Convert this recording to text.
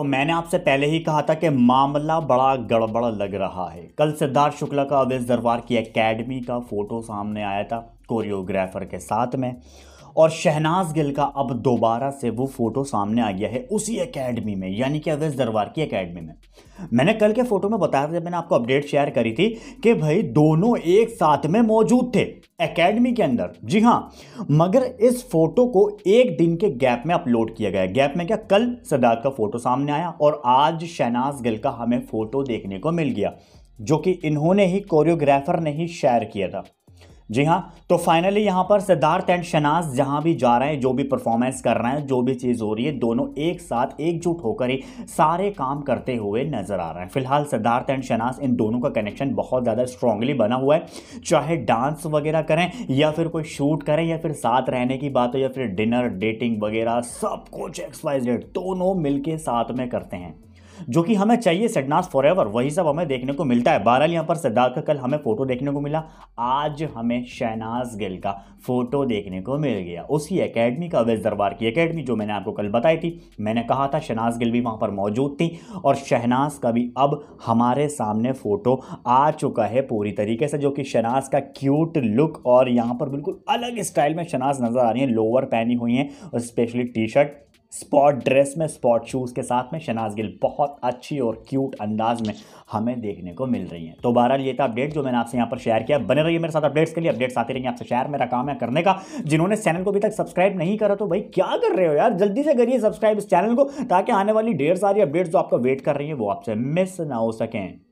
तो मैंने आपसे पहले ही कहा था कि मामला बड़ा गड़बड़ लग रहा है कल सिद्धार्थ शुक्ला का अवैध दरबार की एकेडमी का फोटो सामने आया था कोरियोग्राफर के साथ में और शहनाज गिल का अब दोबारा से वो फ़ोटो सामने आ गया है उसी एकेडमी में यानी कि अवैध दरबार की एकेडमी में मैंने कल के फ़ोटो में बताया था जब मैंने आपको अपडेट शेयर करी थी कि भाई दोनों एक साथ में मौजूद थे एकेडमी के अंदर जी हाँ मगर इस फोटो को एक दिन के गैप में अपलोड किया गया गैप में क्या कल सदात का फ़ोटो सामने आया और आज शहनाज गिल का हमें फ़ोटो देखने को मिल गया जो कि इन्होंने ही कोरियोग्राफर ने ही शेयर किया था जी हाँ तो फाइनली यहाँ पर सिद्धार्थ एंड शनाज जहाँ भी जा रहे हैं जो भी परफॉर्मेंस कर रहे हैं जो भी चीज़ हो रही है दोनों एक साथ एकजुट होकर ही सारे काम करते हुए नजर आ रहे हैं फिलहाल सिद्धार्थ एंड शनाज इन दोनों का कनेक्शन बहुत ज़्यादा स्ट्रांगली बना हुआ है चाहे डांस वगैरह करें या फिर कोई शूट करें या फिर साथ रहने की बात हो या फिर डिनर डेटिंग वगैरह सब कुछ एक्सपाइज दोनों मिल साथ में करते हैं जो कि हमें चाहिए सेडनास फॉर एवर वही सब हमें देखने को मिलता है बहरहाल यहाँ पर सिद्धार्थ का कल हमें फ़ोटो देखने को मिला आज हमें शहनाज गिल का फ़ोटो देखने को मिल गया उसी अकेडमी का अवैध दरबार की अकेडमी जो मैंने आपको कल बताई थी मैंने कहा था शहनाज गिल भी वहाँ पर मौजूद थी और शहनाज का भी अब हमारे सामने फ़ोटो आ चुका है पूरी तरीके से जो कि शहनाज का क्यूट लुक और यहाँ पर बिल्कुल अलग स्टाइल में शहनाज नज़र आ रही है लोअर पहनी हुई हैं और specially T shirt spot dress में स्पॉट शूज़ के साथ में शनाज गिल बहुत अच्छी और क्यूट अंदाज में हमें देखने को मिल रही हैं तो बहरहाल ये था अपडेट जो मैंने आपसे यहाँ पर शेयर किया बने रहिए मेरे साथ अपडेट्स के लिए अपडेट्स आते रहेंगे आपसे शेयर मेरा काम है करने का जिन्होंने चैनल को अभी तक सब्सक्राइब नहीं करा तो भाई क्या कर रहे हो यार जल्दी से करिए सब्सक्राइब इस चैनल को ताकि आने वाली ढेर सारी अपडेट्स जो आपको वेट कर रही हैं वो आपसे मिस ना हो सकें